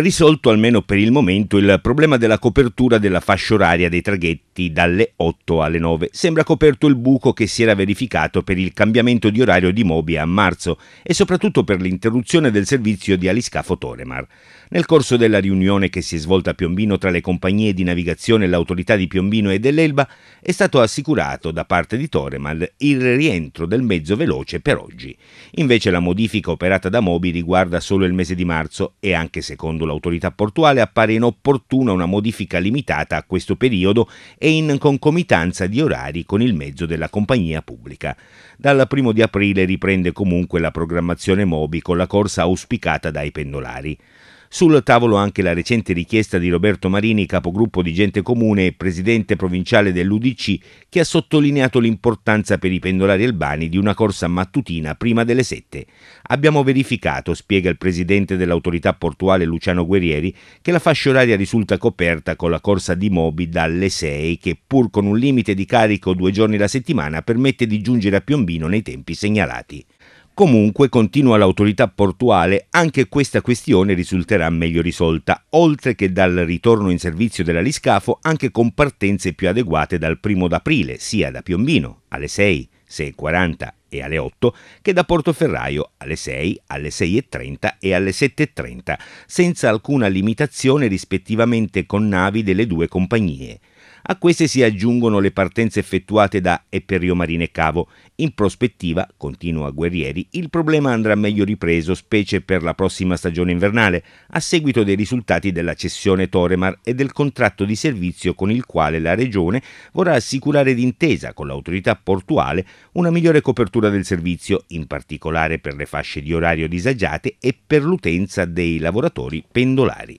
risolto almeno per il momento il problema della copertura della fascia oraria dei traghetti aperti dalle 8 alle 9. Sembra coperto il buco che si era verificato per il cambiamento di orario di Mobi a marzo e soprattutto per l'interruzione del servizio di aliscafo Toremar. Nel corso della riunione che si è svolta a Piombino tra le compagnie di navigazione e l'autorità di Piombino e dell'Elba è stato assicurato da parte di Toremar il rientro del mezzo veloce per oggi. Invece la modifica operata da Mobi riguarda solo il mese di marzo e anche secondo l'autorità portuale appare inopportuna una modifica limitata a questo periodo e e in concomitanza di orari con il mezzo della compagnia pubblica. Dal primo di aprile riprende comunque la programmazione Mobi con la corsa auspicata dai pendolari. Sul tavolo anche la recente richiesta di Roberto Marini, capogruppo di Gente Comune e presidente provinciale dell'UDC, che ha sottolineato l'importanza per i pendolari albani di una corsa mattutina prima delle 7. Abbiamo verificato, spiega il presidente dell'autorità portuale Luciano Guerrieri, che la fascia oraria risulta coperta con la corsa di Mobi dalle 6 che pur con un limite di carico due giorni la settimana permette di giungere a Piombino nei tempi segnalati. Comunque, continua l'autorità portuale, anche questa questione risulterà meglio risolta, oltre che dal ritorno in servizio dell'aliscafo anche con partenze più adeguate dal 1 d'aprile, sia da Piombino alle 6, 6.40 e alle 8 che da Portoferraio alle 6, alle 6.30 e alle 7.30, senza alcuna limitazione rispettivamente con navi delle due compagnie. A queste si aggiungono le partenze effettuate da e per Rio Marine Cavo. In prospettiva, continua Guerrieri, il problema andrà meglio ripreso, specie per la prossima stagione invernale, a seguito dei risultati della cessione Toremar e del contratto di servizio con il quale la Regione vorrà assicurare d'intesa con l'autorità portuale una migliore copertura del servizio, in particolare per le fasce di orario disagiate e per l'utenza dei lavoratori pendolari.